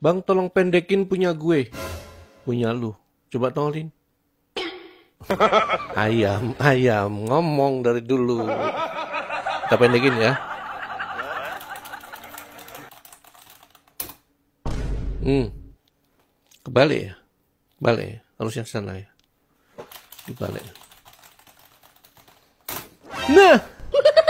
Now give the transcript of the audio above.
Bang tolong pendekin punya gue. Punya lu. Coba tolin. ayam, ayam. Ngomong dari dulu. Kita pendekin ya. Hmm. Kebalik ya? Kebalik ya? Harusnya sana ya? Dibalik. Nah!